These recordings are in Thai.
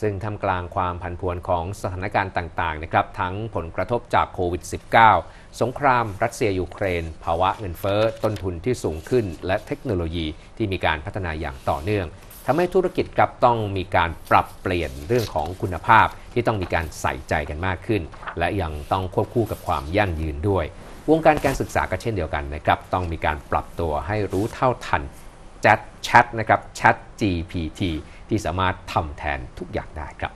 ซึ่งทำกลางความผันผวนของสถานการณ์ต่างๆนะครับทั้งผลกระทบจากโควิด -19 สงครามรัสเซียยูเครน ภาวะเงินเฟ้อ ต้นทุนที่สูงขึ้น และเทคโนโลยีที่มีการพัฒนาอย่างต่อเนื่องทำให้ธุรกิจกลับต้องมีการปรับเปลี่ยนเรื่องของคุณภาพที่ต้องมีการใส่ใจกันมากขึ้น และยังต้องควบคู่กับความยั่งยืนด้วย วงการการศึกษาก็เช่นเดียวกันนะครับต้องมีการปรับตัวให้รู้เท่าทันแชทแชทนะครับแชท GPT ที่สามารถทำแทนทุกอย่างได้ครับ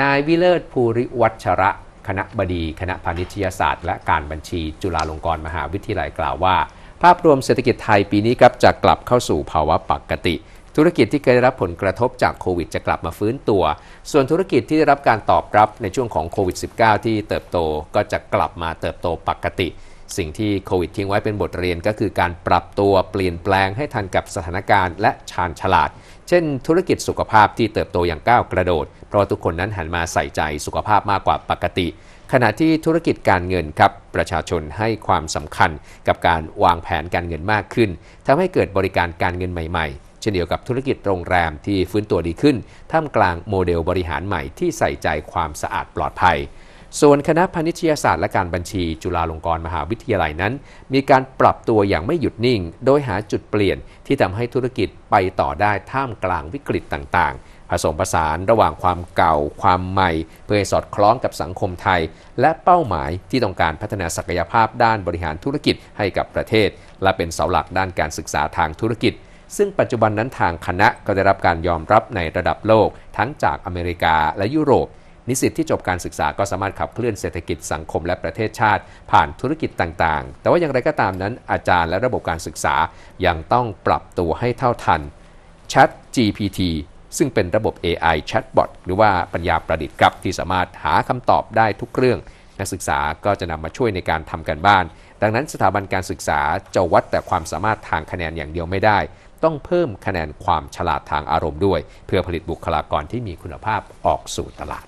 นายวิเลิศ ภูริวัชระ คณะบดี คณะพาณิชยศาสตร์และการบัญชีจุฬาลงกรณ์มหาวิทยาลัยกล่าวว่า ภาพรวมเศรษฐกิจไทยปีนี้ครับจะกลับเข้าสู่ภาวะปกติ ธุรกิจที่เคยได้รับผลกระทบจากโควิดจะกลับมาฟื้นตัว ส่วนธุรกิจที่ได้รับการตอบรับในช่วงของโควิด -19 ที่เติบโตก็จะกลับมาเติบโตปกติสิ่งที่โควิดทิ้งไว้เป็นบทเรียนก็คือการปรับตัวเปลี่ยนแปลงให้ทันกับสถานการณ์และชาญฉลาด เช่นธุรกิจสุขภาพที่เติบโตอย่างก้าวกระโดด เพราะทุกคนนั้นหันมาใส่ใจสุขภาพมากกว่าปกติ ขณะที่ธุรกิจการเงินครับประชาชนให้ความสำคัญ กับการวางแผนการเงินมากขึ้น ทำให้เกิดบริการการเงินใหม่ๆเช่นเดียวกับธุรกิจโรงแรมที่ฟื้นตัวดีขึ้นท่ามกลางโมเดลบริหารใหม่ที่ใส่ใจความสะอาดปลอดภัยส่วนคณะพาณิชยศาสตร์และการบัญชีจุฬาลงกรณ์มหาวิทยาลัยนั้น มีการปรับตัวอย่างไม่หยุดนิ่งโดยหาจุดเปลี่ยนที่ทำให้ธุรกิจไปต่อได้ท่ามกลางวิกฤตต่างๆ ผสมผสานระหว่างความเก่าความใหม่เพื่อให้สอดคล้องกับสังคมไทยและเป้าหมายที่ต้องการพัฒนาศักยภาพด้านบริหารธุรกิจให้กับประเทศและเป็นเสาหลักด้านการศึกษาทางธุรกิจ ซึ่งปัจจุบันนั้นทางคณะก็ได้รับการยอมรับในระดับโลกทั้งจากอเมริกาและยุโรปนิสิตที่จบการศึกษาก็สามารถขับเคลื่อนเศรษฐกิจสังคมและประเทศชาติ ผ่านธุรกิจต่าง ๆ แต่ว่าอย่างไรก็ตามนั้นอาจารย์และระบบการศึกษายังต้องปรับตัวให้เท่าทัน Chat GPT ซึ่งเป็นระบบ AI Chatbot หรือว่าปัญญาประดิษฐ์ครับที่สามารถหาคำตอบได้ทุกเรื่อง นักศึกษาก็จะนำมาช่วยในการทำกันบ้าน ดังนั้นสถาบันการศึกษาจะวัดแต่ความสามารถทางคะแนนอย่างเดียวไม่ได้ ต้องเพิ่มคะแนนความฉลาดทางอารมณ์ด้วย เพื่อผลิตบุคลากรที่มีคุณภาพออกสู่ตลาด